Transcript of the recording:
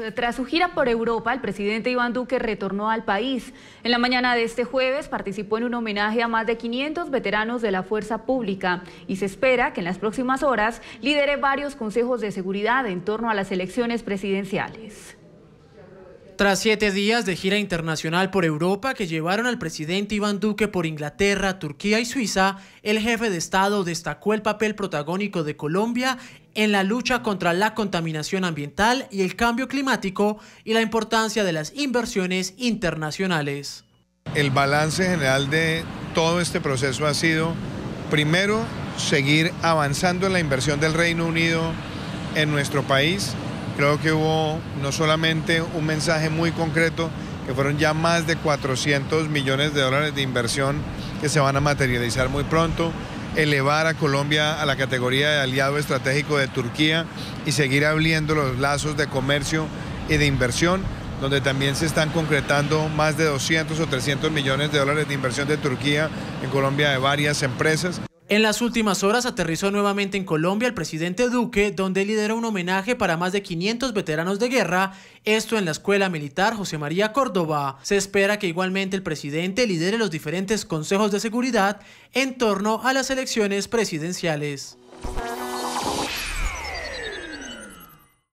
Eh, tras su gira por Europa, el presidente Iván Duque retornó al país. En la mañana de este jueves participó en un homenaje a más de 500 veteranos de la fuerza pública y se espera que en las próximas horas lidere varios consejos de seguridad en torno a las elecciones presidenciales. Tras siete días de gira internacional por Europa que llevaron al presidente Iván Duque por Inglaterra, Turquía y Suiza, el jefe de Estado destacó el papel protagónico de Colombia en la lucha contra la contaminación ambiental y el cambio climático y la importancia de las inversiones internacionales. El balance general de todo este proceso ha sido, primero, seguir avanzando en la inversión del Reino Unido en nuestro país creo que hubo no solamente un mensaje muy concreto, que fueron ya más de 400 millones de dólares de inversión que se van a materializar muy pronto, elevar a Colombia a la categoría de aliado estratégico de Turquía y seguir abriendo los lazos de comercio y de inversión, donde también se están concretando más de 200 o 300 millones de dólares de inversión de Turquía en Colombia de varias empresas. En las últimas horas aterrizó nuevamente en Colombia el presidente Duque, donde lideró un homenaje para más de 500 veteranos de guerra, esto en la Escuela Militar José María Córdoba. Se espera que igualmente el presidente lidere los diferentes consejos de seguridad en torno a las elecciones presidenciales.